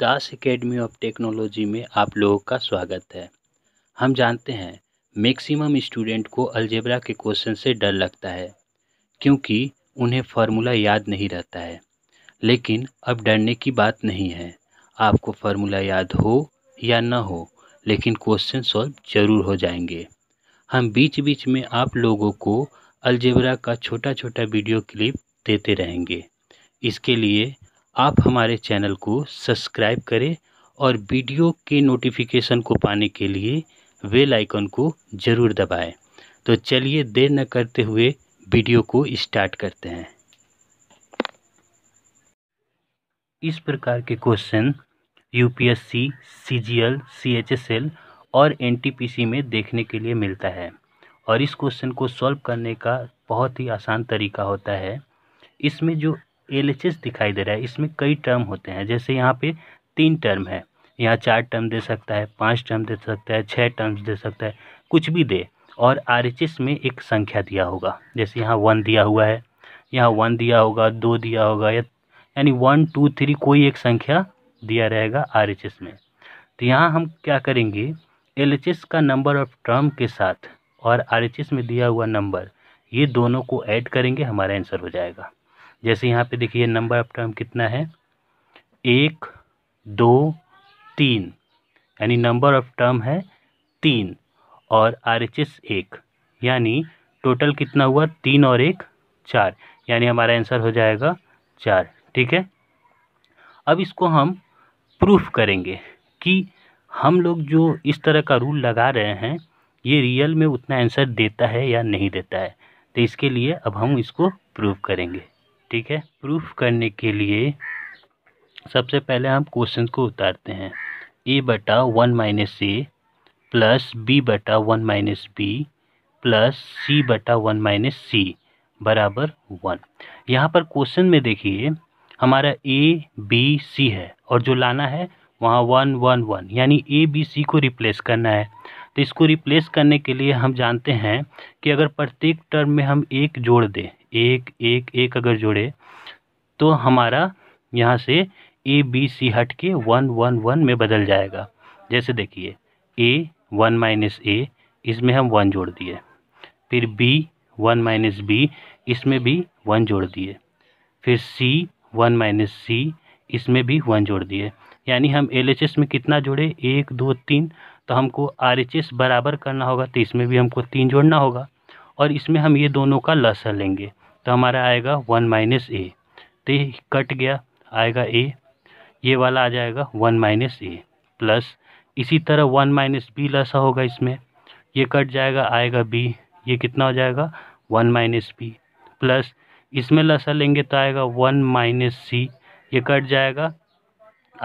Das academy of technology में आप लोगों का स्वागत है हम जानते हैं मैक्सिमम स्टूडेंट को अलजेब्रा के क्वेश्चन से डर लगता है क्योंकि उन्हें फार्मूला याद नहीं रहता है लेकिन अब डरने की बात नहीं है आपको फार्मूला याद हो या ना हो लेकिन क्वेश्चन सॉल्व ज़रूर हो जाएंगे हम बीच बीच में आप लोगों को अलजेब्रा का छोटा छोटा वीडियो क्लिप देते रहेंगे इसके लिए आप हमारे चैनल को सब्सक्राइब करें और वीडियो के नोटिफिकेशन को पाने के लिए वेल आइकन को ज़रूर दबाएं। तो चलिए देर न करते हुए वीडियो को स्टार्ट करते हैं इस प्रकार के क्वेश्चन यूपीएससी, सीजीएल, सीएचएसएल और एनटीपीसी में देखने के लिए मिलता है और इस क्वेश्चन को सॉल्व करने का बहुत ही आसान तरीका होता है इसमें जो एस दिखाई दे रहा है इसमें कई टर्म होते हैं जैसे यहाँ पे तीन टर्म है यहाँ चार टर्म दे सकता है पाँच टर्म दे सकता है छः टर्म्स दे सकता है कुछ भी दे और आर में एक संख्या दिया होगा जैसे यहाँ वन दिया हुआ है यहाँ वन दिया होगा दो दिया होगा या यानी वन टू थ्री कोई एक संख्या दिया रहेगा आर में तो यहाँ हम क्या करेंगे एल का नंबर ऑफ टर्म के साथ और आर में दिया हुआ नंबर ये दोनों को ऐड करेंगे हमारा आंसर हो जाएगा जैसे यहाँ पे देखिए नंबर ऑफ टर्म कितना है एक दो तीन यानी नंबर ऑफ टर्म है तीन और आर एच एस एक यानी टोटल कितना हुआ तीन और एक चार यानी हमारा आंसर हो जाएगा चार ठीक है अब इसको हम प्रूफ करेंगे कि हम लोग जो इस तरह का रूल लगा रहे हैं ये रियल में उतना आंसर देता है या नहीं देता है तो इसके लिए अब हम इसको प्रूफ करेंगे ठीक है प्रूफ करने के लिए सबसे पहले हम क्वेश्चन को उतारते हैं ए बटा one minus A plus B बटा one minus B plus C बटा वन माइनस सी बराबर वन यहाँ पर क्वेश्चन में देखिए हमारा ए बी सी है और जो लाना है वहाँ वन वन वन यानी ए बी सी को रिप्लेस करना है तो इसको रिप्लेस करने के लिए हम जानते हैं कि अगर प्रत्येक टर्म में हम एक जोड़ दें एक एक एक अगर जोड़े तो हमारा यहाँ से ए बी सी हट के वन वन वन में बदल जाएगा जैसे देखिए ए वन माइनस ए इसमें हम वन जोड़ दिए फिर बी वन माइनस बी इसमें भी वन जोड़ दिए फिर सी वन माइनस सी इसमें भी वन जोड़ दिए यानी हम एल में कितना जोड़े एक दो तीन तो हमको आर एच एस बराबर करना होगा तो इसमें भी हमको तीन जोड़ना होगा और इसमें हम ये दोनों का लसा लेंगे तो हमारा आएगा वन माइनस ए तो ये कट गया आएगा ए ये वाला आ जाएगा वन माइनस ए प्लस इसी तरह वन माइनस बी लसा होगा इसमें ये कट जाएगा आएगा बी ये कितना हो जाएगा वन माइनस बी प्लस इसमें लसा लेंगे तो आएगा वन माइनस सी ये कट जाएगा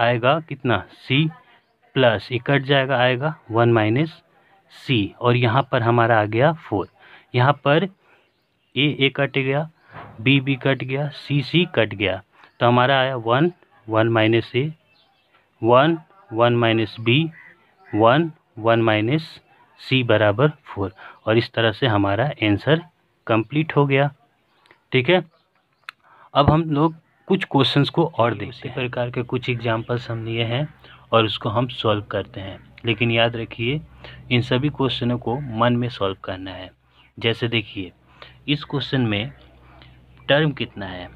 आएगा कितना सी प्लस ये कट जाएगा आएगा वन माइनस सी और यहाँ पर हमारा आ गया फोर यहाँ पर ए ए कट गया बी बी कट गया सी सी कट गया तो हमारा आया one one minus A one one minus B one one minus C बराबर फोर और इस तरह से हमारा आंसर कंप्लीट हो गया ठीक है अब हम लोग कुछ क्वेश्चंस को और देखते हैं प्रकार के कुछ एग्जांपल्स हम लिए हैं और उसको हम सॉल्व करते हैं लेकिन याद रखिए इन सभी क्वेश्चनों को मन में सॉल्व करना है जैसे देखिए इस क्वेश्चन में टर्म कितना है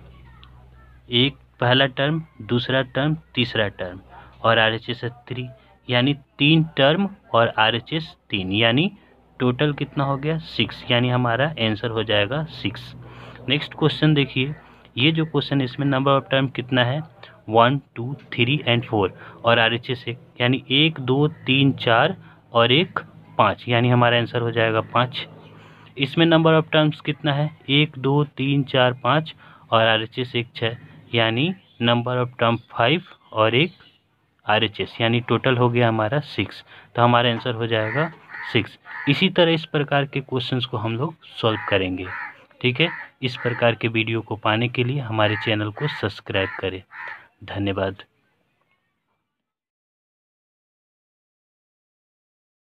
एक पहला टर्म दूसरा टर्म तीसरा टर्म और आर एच एस थ्री यानी तीन टर्म और आर एच एस तीन यानी टोटल कितना हो गया सिक्स यानी हमारा आंसर हो जाएगा सिक्स नेक्स्ट क्वेश्चन देखिए ये जो क्वेश्चन इसमें नंबर ऑफ टर्म कितना है one two three and four और आर एच एस एक यानी एक दो तीन चार और एक पाँच यानी हमारा आंसर हो जाएगा पाँच इसमें नंबर ऑफ टर्म्स कितना है एक दो तीन चार पाँच और आर एच एस एक छः यानी नंबर ऑफ टर्म फाइव और एक आर एच एस यानी टोटल हो गया हमारा सिक्स तो हमारा आंसर हो जाएगा सिक्स इसी तरह इस प्रकार के क्वेश्चंस को हम लोग सॉल्व करेंगे ठीक है इस प्रकार के वीडियो को पाने के लिए हमारे चैनल को सब्सक्राइब करें धन्यवाद